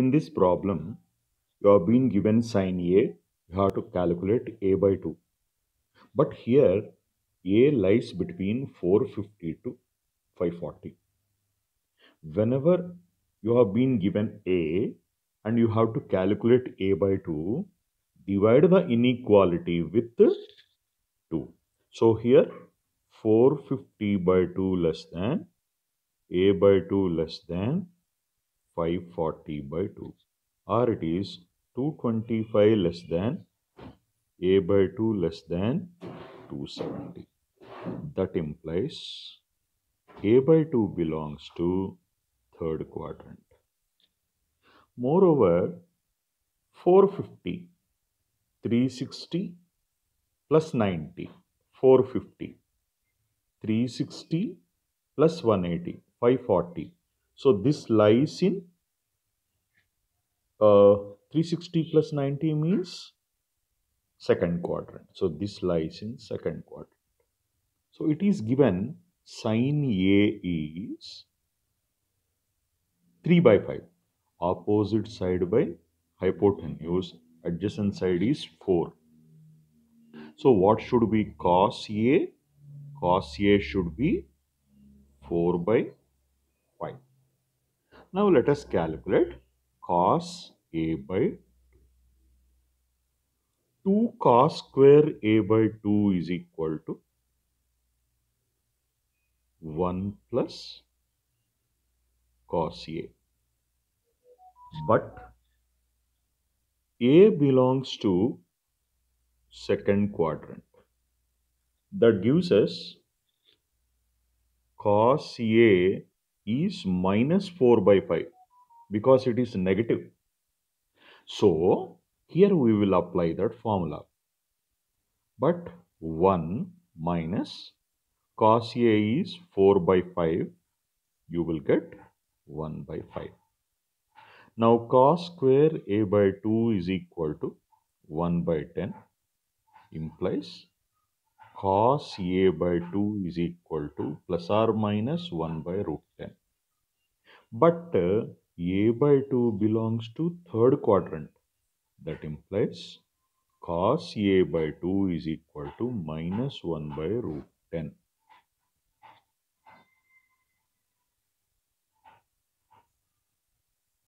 In this problem, you have been given sine A, you have to calculate A by 2. But here, A lies between 450 to 540. Whenever you have been given A and you have to calculate A by 2, divide the inequality with 2. So here 450 by 2 less than A by 2 less than 540 by 2 or it is 225 less than a by 2 less than 270. That implies a by 2 belongs to third quadrant. Moreover, 450, 360 plus 90, 450, 360 plus 180, 540 so this lies in uh, 360 plus 90 means second quadrant. So this lies in second quadrant. So it is given sine A is 3 by 5 opposite side by hypotenuse adjacent side is 4. So what should be cos A? Cos A should be 4 by now let us calculate cos a by 2 cos square a by 2 is equal to 1 plus cos a. But a belongs to second quadrant. That gives us cos a is minus 4 by 5 because it is negative. So here we will apply that formula. But 1 minus cos A is 4 by 5 you will get 1 by 5. Now cos square A by 2 is equal to 1 by 10 implies cos A by 2 is equal to plus or minus 1 by root 10. But uh, A by 2 belongs to third quadrant. That implies cos A by 2 is equal to minus 1 by root 10.